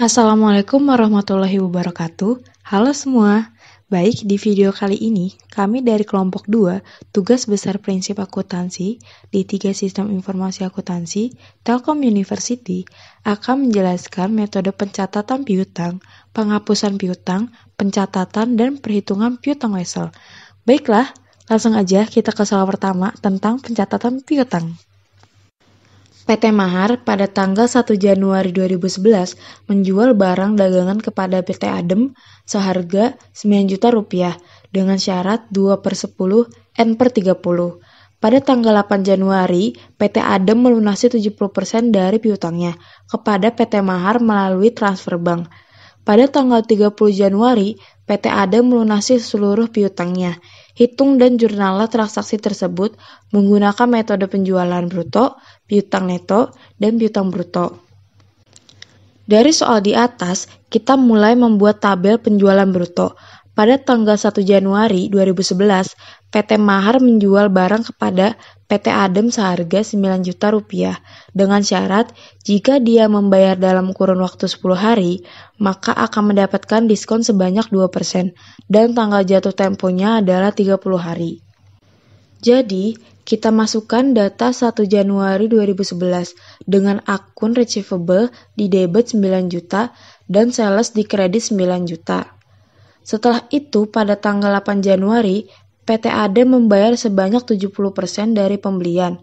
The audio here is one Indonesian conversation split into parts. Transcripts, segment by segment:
Assalamualaikum warahmatullahi wabarakatuh. Halo semua. Baik, di video kali ini kami dari kelompok 2 tugas besar prinsip akuntansi di tiga sistem informasi akuntansi Telkom University akan menjelaskan metode pencatatan piutang, penghapusan piutang, pencatatan dan perhitungan piutang wesel. Baiklah, langsung aja kita ke soal pertama tentang pencatatan piutang. PT Mahar pada tanggal 1 Januari 2011 menjual barang dagangan kepada PT Adem seharga 9 juta rupiah dengan syarat 2 per 10 N per 30. Pada tanggal 8 Januari, PT Adem melunasi 70% dari piutangnya kepada PT Mahar melalui transfer bank. Pada tanggal 30 Januari, PT Adem melunasi seluruh piutangnya Hitung dan jurnallah transaksi tersebut menggunakan metode penjualan bruto, piutang neto, dan piutang bruto. Dari soal di atas, kita mulai membuat tabel penjualan bruto. Pada tanggal 1 Januari 2011, PT Mahar menjual barang kepada PT Adem seharga 9 juta rupiah dengan syarat jika dia membayar dalam kurun waktu 10 hari, maka akan mendapatkan diskon sebanyak 2% dan tanggal jatuh temponya adalah 30 hari. Jadi, kita masukkan data 1 Januari 2011 dengan akun receivable di debit 9 juta dan sales di kredit 9 juta. Setelah itu, pada tanggal 8 Januari, PT AD membayar sebanyak 70% dari pembelian.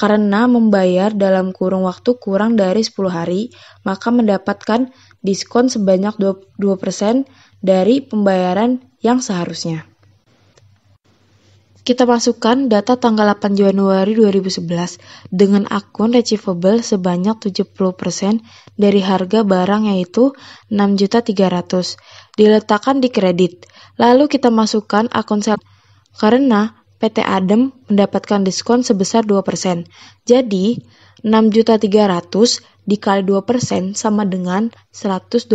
Karena membayar dalam kurung waktu kurang dari 10 hari, maka mendapatkan diskon sebanyak 2% dari pembayaran yang seharusnya. Kita masukkan data tanggal 8 Januari 2011 dengan akun receivable sebanyak 70% dari harga barang yaitu 6.300 diletakkan di kredit. Lalu kita masukkan akun sel karena PT Adem mendapatkan diskon sebesar 2%. Jadi, 6.300 dikali 2% sama dengan 126.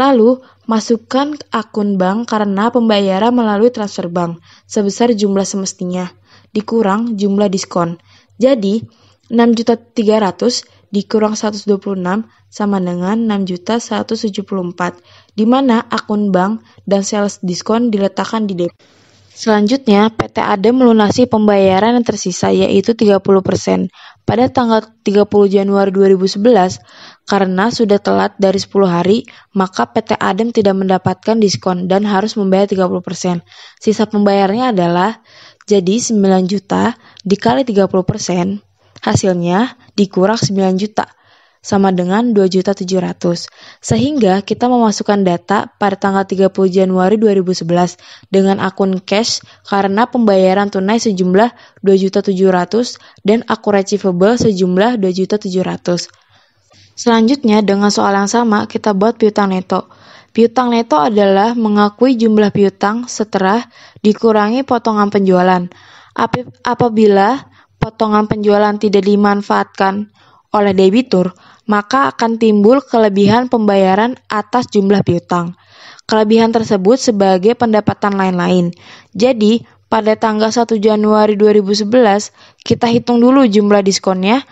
Lalu, masukkan akun bank karena pembayaran melalui transfer bank sebesar jumlah semestinya, dikurang jumlah diskon. Jadi, 6.300 dikurang 126 sama dengan 6.174, di mana akun bank dan sales diskon diletakkan di depan. Selanjutnya, PT Adem melunasi pembayaran yang tersisa yaitu 30% pada tanggal 30 Januari 2011 karena sudah telat dari 10 hari, maka PT ADEM tidak mendapatkan diskon dan harus membayar 30%. Sisa pembayarannya adalah jadi 9 juta dikali 30%, hasilnya dikurang 9 juta sama dengan 2.700. Sehingga kita memasukkan data pada tanggal 30 Januari 2011 dengan akun cash karena pembayaran tunai sejumlah 2.700 dan akun receivable sejumlah 2.700. Selanjutnya dengan soal yang sama kita buat piutang neto. Piutang neto adalah mengakui jumlah piutang setelah dikurangi potongan penjualan. Apabila potongan penjualan tidak dimanfaatkan oleh debitur, maka akan timbul kelebihan pembayaran atas jumlah piutang. Kelebihan tersebut sebagai pendapatan lain-lain. Jadi, pada tanggal 1 Januari 2011, kita hitung dulu jumlah diskonnya.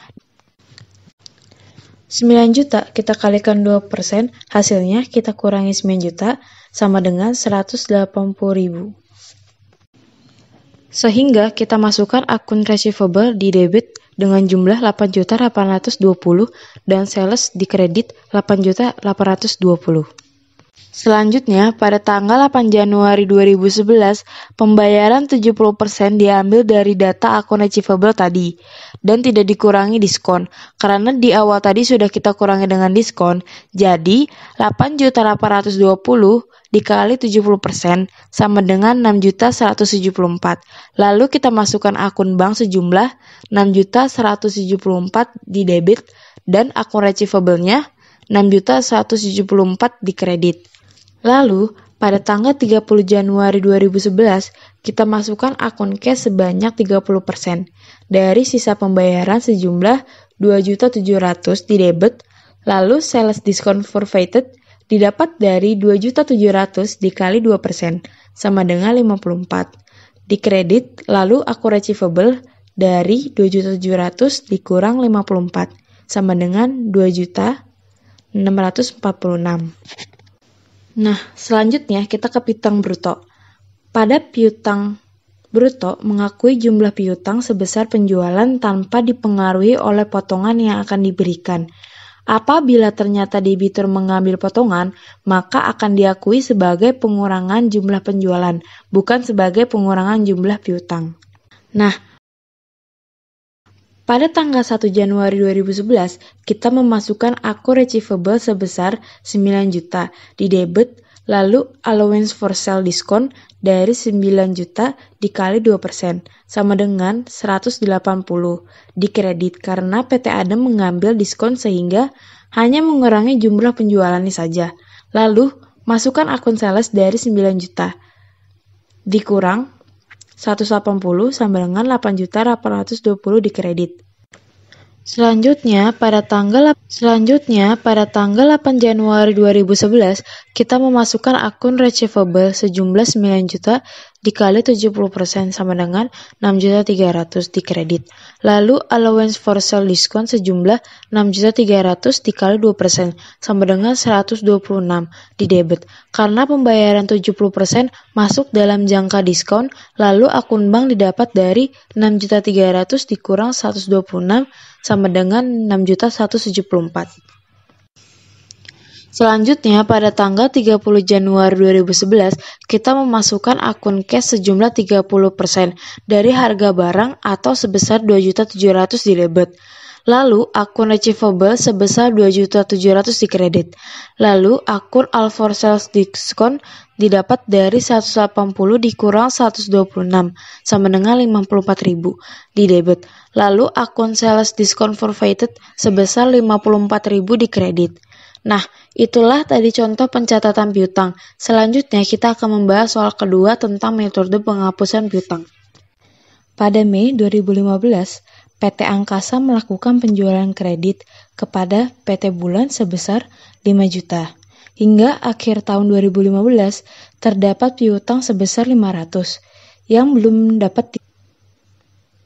9 juta kita kalikan 2 persen, hasilnya kita kurangi 9 juta sama dengan 180 ribu. Sehingga kita masukkan akun receivable di debit dengan jumlah 8.820 dan sales di dikredit 8.820. Selanjutnya, pada tanggal 8 Januari 2011, pembayaran 70% diambil dari data akun achievable tadi dan tidak dikurangi diskon karena di awal tadi sudah kita kurangi dengan diskon. Jadi, 8.820 dikali 70% sama dengan 6.174. Lalu kita masukkan akun bank sejumlah 6.174 di debit dan akun receivable-nya 6.174 di kredit. Lalu, pada tanggal 30 Januari 2011, kita masukkan akun cash sebanyak 30% dari sisa pembayaran sejumlah 2.700 di debit, lalu sales discount forfeited didapat dari 2.700 dikali 2% sama dengan 54. Dikredit lalu aku receivable dari 2.700 dikurang 54 sama dengan 2.646. Nah, selanjutnya kita ke piutang bruto. Pada piutang bruto mengakui jumlah piutang sebesar penjualan tanpa dipengaruhi oleh potongan yang akan diberikan. Apabila ternyata debitur mengambil potongan, maka akan diakui sebagai pengurangan jumlah penjualan, bukan sebagai pengurangan jumlah piutang. Nah, pada tanggal 1 Januari 2011, kita memasukkan akun receivable sebesar 9 juta di debit Lalu allowance for sale diskon dari 9 juta dikali 2% sama dengan 180 dikredit karena PT Adam mengambil diskon sehingga hanya mengurangi jumlah penjualan ini saja. Lalu masukkan akun sales dari 9 juta dikurang 180 sama dengan 8 juta 820 dikredit. Selanjutnya, pada tanggal selanjutnya pada tanggal 8 Januari 2011, kita memasukkan akun receivable sejumlah 9 juta dikali 70% sama dengan 6.300 kredit. Lalu allowance for sale diskon sejumlah 6.300 dikali 2% sama dengan 126 di debit. Karena pembayaran 70% masuk dalam jangka diskon, lalu akun bank didapat dari 6.300 dikurang 126 sama dengan 6.174. Selanjutnya, pada tanggal 30 Januari 2011, kita memasukkan akun cash sejumlah 30% dari harga barang atau sebesar 2.700 di debit. Lalu, akun receivable sebesar 2.700 di kredit. Lalu, akun all for sales diskon didapat dari 180 dikurang 126 sama dengan 54.000 di debit. Lalu, akun sales diskon forfeited sebesar 54.000 di kredit. Nah, Itulah tadi contoh pencatatan piutang. Selanjutnya kita akan membahas soal kedua tentang metode penghapusan piutang. Pada Mei 2015, PT Angkasa melakukan penjualan kredit kepada PT Bulan sebesar 5 juta. Hingga akhir tahun 2015, terdapat piutang sebesar 500 yang belum dapat di.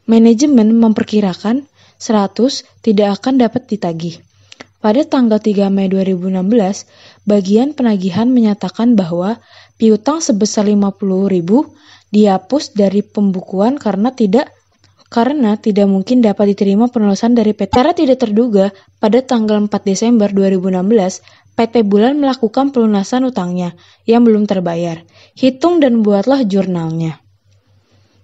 Manajemen memperkirakan 100 tidak akan dapat ditagih. Pada tanggal 3 Mei 2016, bagian penagihan menyatakan bahwa piutang sebesar 50.000 dihapus dari pembukuan karena tidak karena tidak mungkin dapat diterima penelusan dari PT. Karena tidak terduga, pada tanggal 4 Desember 2016, PT Bulan melakukan pelunasan utangnya yang belum terbayar. Hitung dan buatlah jurnalnya.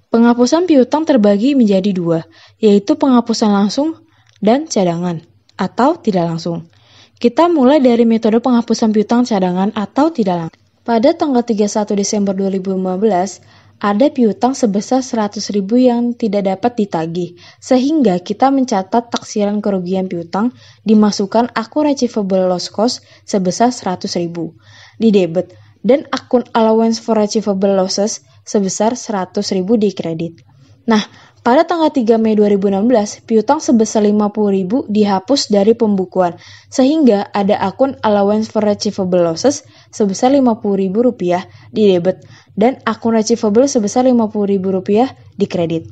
Penghapusan piutang terbagi menjadi dua, yaitu penghapusan langsung dan cadangan atau tidak langsung. Kita mulai dari metode penghapusan piutang cadangan atau tidak langsung. Pada tanggal 31 Desember 2015, ada piutang sebesar 100 ribu yang tidak dapat ditagih, sehingga kita mencatat taksiran kerugian piutang dimasukkan akun receivable loss cost sebesar 100 ribu di debit dan akun allowance for receivable losses sebesar 100 ribu di kredit. Nah, pada tanggal 3 Mei 2016, piutang sebesar 50.000 dihapus dari pembukuan, sehingga ada akun allowance for receivable losses sebesar rp rupiah di debit dan akun receivable sebesar rp rupiah di kredit.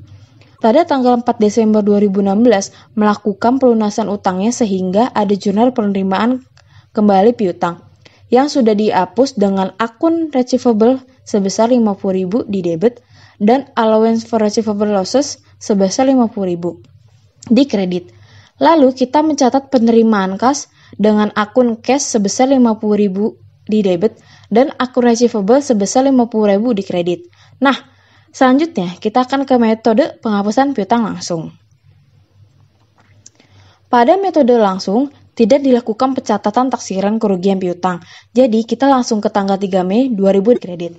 Pada tanggal 4 Desember 2016, melakukan pelunasan utangnya sehingga ada jurnal penerimaan kembali piutang yang sudah dihapus dengan akun receivable sebesar Rp50.000 di debit dan allowance for receivable losses sebesar 50.000 di kredit. Lalu kita mencatat penerimaan kas dengan akun cash sebesar 50.000 di debit dan akun receivable sebesar 50.000 di kredit. Nah, selanjutnya kita akan ke metode penghapusan piutang langsung. Pada metode langsung, tidak dilakukan pencatatan taksiran kerugian piutang. Jadi, kita langsung ke tanggal 3 Mei 2000 kredit.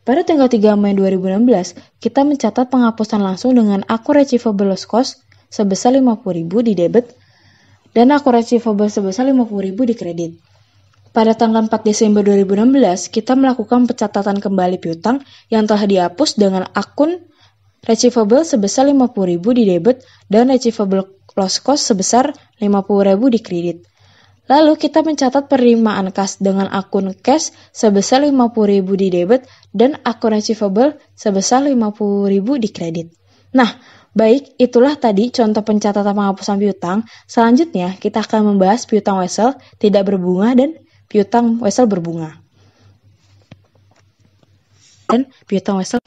Pada tanggal 3 Mei 2016, kita mencatat penghapusan langsung dengan akun Receivable loss cost sebesar 50.000 di debit dan akun receivable sebesar 50.000 di kredit. Pada tanggal 4 Desember 2016, kita melakukan pencatatan kembali piutang yang telah dihapus dengan akun Receivable sebesar 50.000 di debit dan Receivable loss cost sebesar 50.000 di kredit. Lalu kita mencatat penerimaan kas dengan akun cash sebesar 50.000 di debit dan akun receivable sebesar 50.000 di kredit. Nah, baik itulah tadi contoh pencatatan penghapusan piutang. Selanjutnya kita akan membahas piutang wesel tidak berbunga dan piutang wesel berbunga. Dan piutang wesel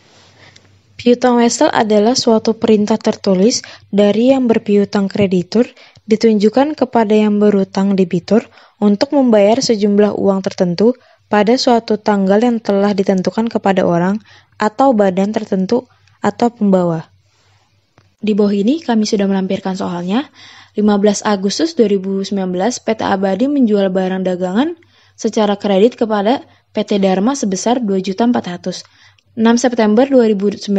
Piutang wesel adalah suatu perintah tertulis dari yang berpiutang kreditur ditunjukkan kepada yang berutang debitur untuk membayar sejumlah uang tertentu pada suatu tanggal yang telah ditentukan kepada orang atau badan tertentu atau pembawa. Di bawah ini kami sudah melampirkan soalnya. 15 Agustus 2019 PT Abadi menjual barang dagangan secara kredit kepada PT Dharma sebesar 2.400. 6 September 2019,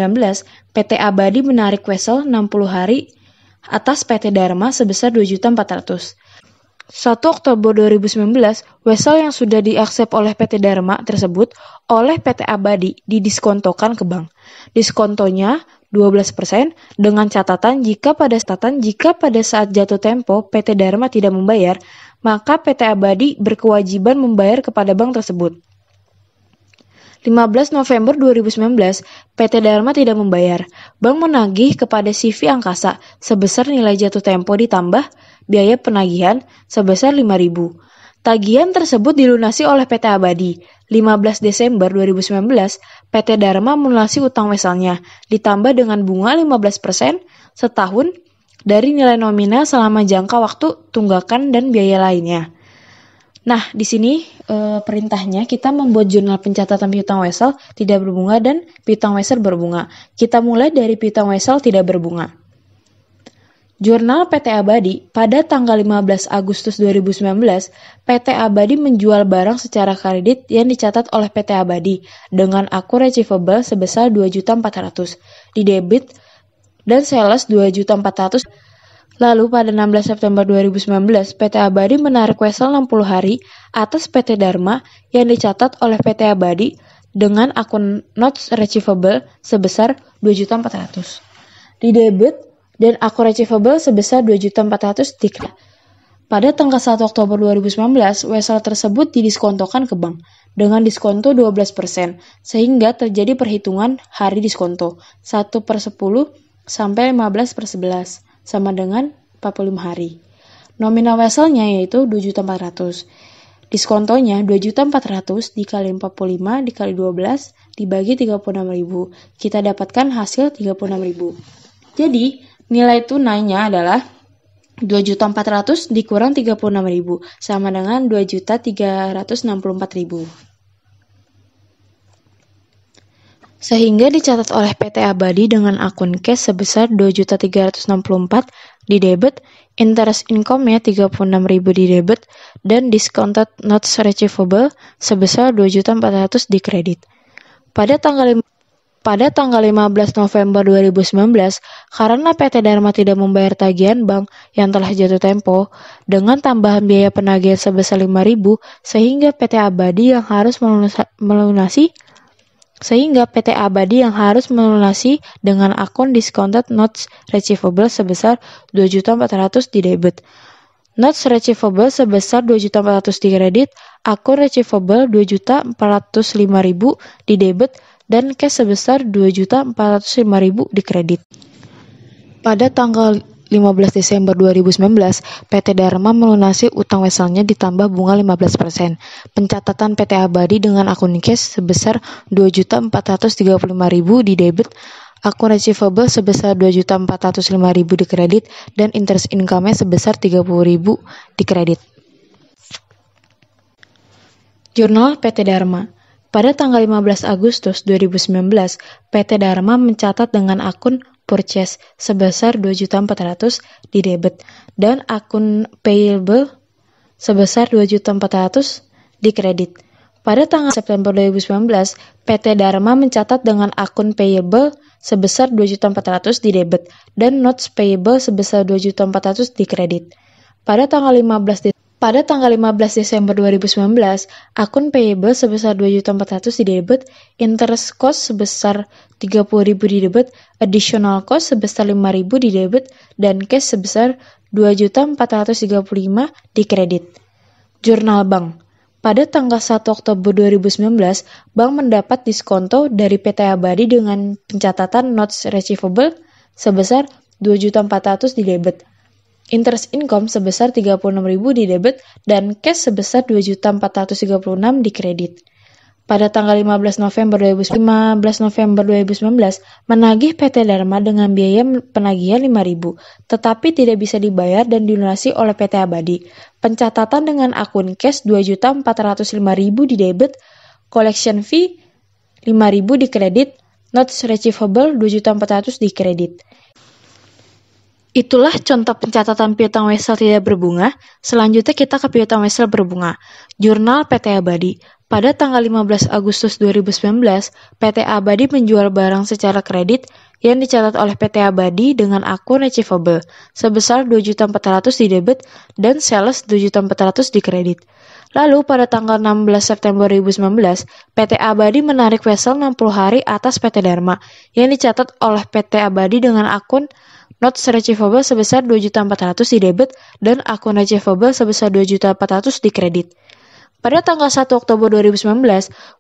PT Abadi menarik Wesel 60 hari atas PT Dharma sebesar 2.400. 1 Oktober 2019, Wesel yang sudah diaksep oleh PT Dharma tersebut oleh PT Abadi didiskontokan ke bank. Diskontonya 12% dengan catatan jika pada catatan jika pada saat jatuh tempo PT Dharma tidak membayar, maka PT Abadi berkewajiban membayar kepada bank tersebut. 15 November 2019, PT Dharma tidak membayar. Bank menagih kepada CV Angkasa sebesar nilai jatuh tempo ditambah biaya penagihan sebesar 5.000. Tagihan tersebut dilunasi oleh PT Abadi. 15 Desember 2019, PT Dharma melunasi utang wesalnya, ditambah dengan bunga 15% setahun dari nilai nominal selama jangka waktu tunggakan dan biaya lainnya. Nah, di sini e, perintahnya kita membuat jurnal pencatatan piutang wesel tidak berbunga dan piutang wesel berbunga. Kita mulai dari piutang wesel tidak berbunga. Jurnal PT Abadi pada tanggal 15 Agustus 2019, PT Abadi menjual barang secara kredit yang dicatat oleh PT Abadi dengan akun receivable sebesar 2.400, di debit dan sales 2.400 Lalu pada 16 September 2019, PT Abadi menarik wesel 60 hari atas PT Dharma yang dicatat oleh PT Abadi dengan akun notes receivable sebesar 2.400. Di debit dan akun receivable sebesar 2.400 dikira. Pada tanggal 1 Oktober 2019, wesel tersebut didiskontokan ke bank dengan diskonto 12%, sehingga terjadi perhitungan hari diskonto 1 per 10 sampai 15 per 11 sama dengan 45 hari. Nominal weselnya yaitu 2.400. Diskontonya 2.400 dikali 45 dikali 12 dibagi 36.000. Kita dapatkan hasil 36.000. Jadi, nilai tunainya adalah 2.400 dikurang 36.000 sama dengan 2.364.000. sehingga dicatat oleh PT Abadi dengan akun cash sebesar 2.364 di debit, interest income-nya 36.000 di debit, dan discounted notes receivable sebesar 2.400 di kredit. Pada tanggal pada tanggal 15 November 2019, karena PT Dharma tidak membayar tagihan bank yang telah jatuh tempo, dengan tambahan biaya penagihan sebesar 5.000, sehingga PT Abadi yang harus melunasi sehingga PT Abadi yang harus melunasi dengan akun discounted notes receivable sebesar 2.400 di debit. Notes receivable sebesar 2.400 di kredit, akun receivable 2.405.000 di debit, dan cash sebesar 2.405.000 di kredit. Pada tanggal 15 Desember 2019, PT Dharma melunasi utang weselnya ditambah bunga 15%. Pencatatan PT Abadi dengan akun cash sebesar 2.435.000 di debit, akun receivable sebesar 2.405.000 di kredit, dan interest income-nya sebesar 30.000 di kredit. Jurnal PT Dharma pada tanggal 15 Agustus 2019, PT Dharma mencatat dengan akun purchase sebesar 2.400 di debit dan akun payable sebesar 2.400 di kredit. Pada tanggal September 2019, PT Dharma mencatat dengan akun payable sebesar 2.400 di debit dan notes payable sebesar 2.400 di kredit. Pada tanggal 15 Desember pada tanggal 15 Desember 2019, akun payable sebesar 2.400 di debit, interest cost sebesar 30.000 di debit, additional cost sebesar 5.000 di debit, dan cash sebesar 2.435 di kredit. Jurnal Bank pada tanggal 1 Oktober 2019, bank mendapat diskonto dari PT Abadi dengan pencatatan notes receivable sebesar 2.400 di debit interest income sebesar 36.000 di debit dan cash sebesar 2.436 di kredit. Pada tanggal 15 November 2015 November 2019 menagih PT Dharma dengan biaya penagihan 5.000 tetapi tidak bisa dibayar dan dilunasi oleh PT Abadi. Pencatatan dengan akun cash 2.405.000 di debit, collection fee 5.000 di kredit, notes receivable 2.400 di kredit. Itulah contoh pencatatan piutang wesel tidak berbunga. Selanjutnya kita ke piutang wesel berbunga. Jurnal PT Abadi. Pada tanggal 15 Agustus 2019, PT Abadi menjual barang secara kredit yang dicatat oleh PT Abadi dengan akun receivable sebesar 2.400 di debit dan sales 2.400 di kredit. Lalu pada tanggal 16 September 2019, PT Abadi menarik wesel 60 hari atas PT Dharma yang dicatat oleh PT Abadi dengan akun notes receivable sebesar 2.400 di debit dan akun receivable sebesar 2.400 di kredit. Pada tanggal 1 Oktober 2019,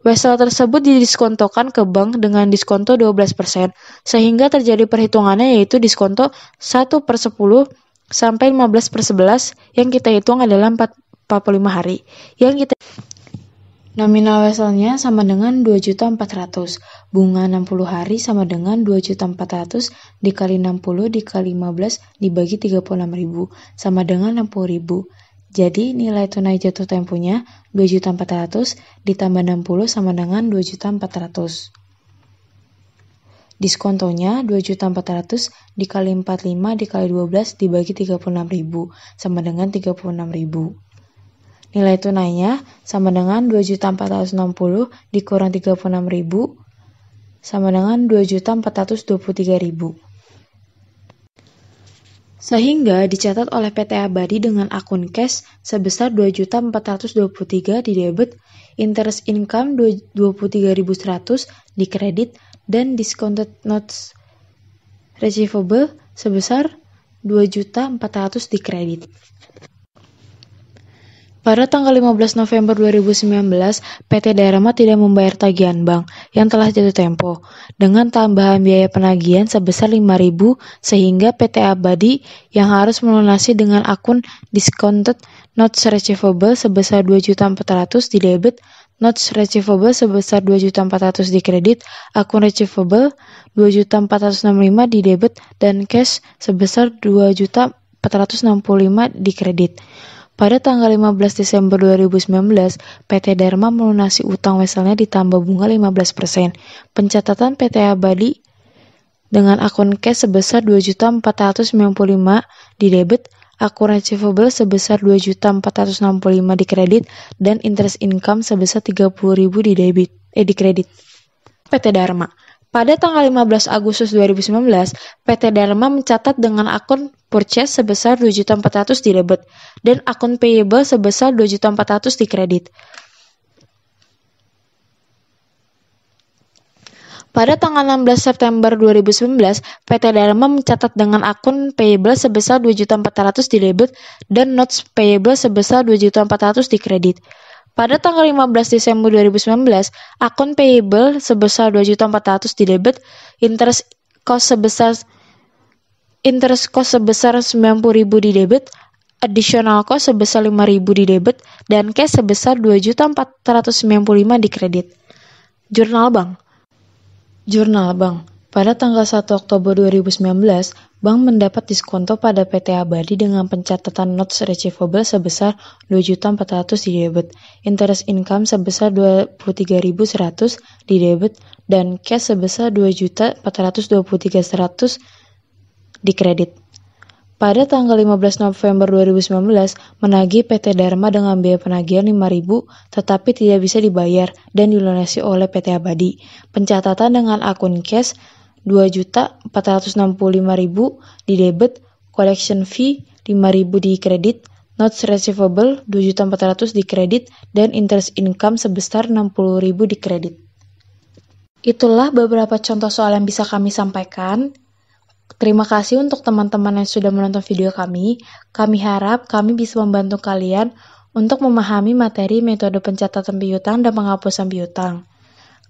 wesel tersebut didiskontokan ke bank dengan diskonto 12%, sehingga terjadi perhitungannya yaitu diskonto 1 per 10 sampai 15 per 11 yang kita hitung adalah 45 hari. Yang kita Nominal weselnya sama dengan 2.400. Bunga 60 hari sama dengan 2.400 dikali 60 dikali 15 dibagi 36.000 sama dengan 60.000. Jadi nilai tunai jatuh temponya 2.400 ditambah 60 sama dengan 2.400. Diskontonya 2.400 dikali 45 dikali 12 dibagi 36.000 sama dengan 36.000. Nilai tunainya sama dengan 2.460 dikurang 36.000 sama dengan 2.423.000 sehingga dicatat oleh PT Abadi dengan akun cash sebesar 2.423 di debit, interest income 23.100 di kredit, dan discounted notes receivable sebesar 2.400 di kredit. Pada tanggal 15 November 2019, PT Daerah tidak membayar tagihan bank yang telah jatuh tempo dengan tambahan biaya penagihan sebesar 5.000 sehingga PT Abadi yang harus melunasi dengan akun discounted notes receivable sebesar 2.400 di debit, notes receivable sebesar 2.400 di kredit, akun receivable 2.465 di debit dan cash sebesar 2.465 di kredit. Pada tanggal 15 Desember 2019, PT Dharma melunasi utang weselnya ditambah bunga 15%. Pencatatan PT Abadi dengan akun cash sebesar 2.495 di debit, akun receivable sebesar 2.465 di kredit, dan interest income sebesar 30.000 di debit eh di kredit. PT Dharma pada tanggal 15 Agustus 2019, PT Dharma mencatat dengan akun purchase sebesar 2.400 di debit dan akun payable sebesar 2.400 di kredit. Pada tanggal 16 September 2019, PT Dharma mencatat dengan akun payable sebesar 2.400 di debit dan notes payable sebesar 2.400 di kredit. Pada tanggal 15 Desember 2019, akun payable sebesar 2.400 di debit, interest cost sebesar interest cost sebesar 90.000 di debit, additional cost sebesar 5.000 di debit, dan cash sebesar 2.495 di kredit. Jurnal bank. Jurnal bank. Pada tanggal 1 Oktober 2019, Bank mendapat diskonto pada PT Abadi dengan pencatatan notes receivable sebesar 2400 di debit, interest income sebesar 23100 di debit, dan cash sebesar 2423100 di kredit. Pada tanggal 15 November 2019, menagih PT Dharma dengan biaya penagihan 5000 tetapi tidak bisa dibayar dan dilunasi oleh PT Abadi. Pencatatan dengan akun cash 2.465.000 di debit, collection fee 5.000 di kredit, notes receivable 2.400 di kredit, dan interest income sebesar 60.000 di kredit. Itulah beberapa contoh soal yang bisa kami sampaikan. Terima kasih untuk teman-teman yang sudah menonton video kami. Kami harap kami bisa membantu kalian untuk memahami materi metode pencatatan piutang dan penghapusan piutang.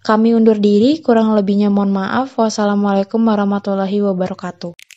Kami undur diri, kurang lebihnya mohon maaf. Wassalamualaikum warahmatullahi wabarakatuh.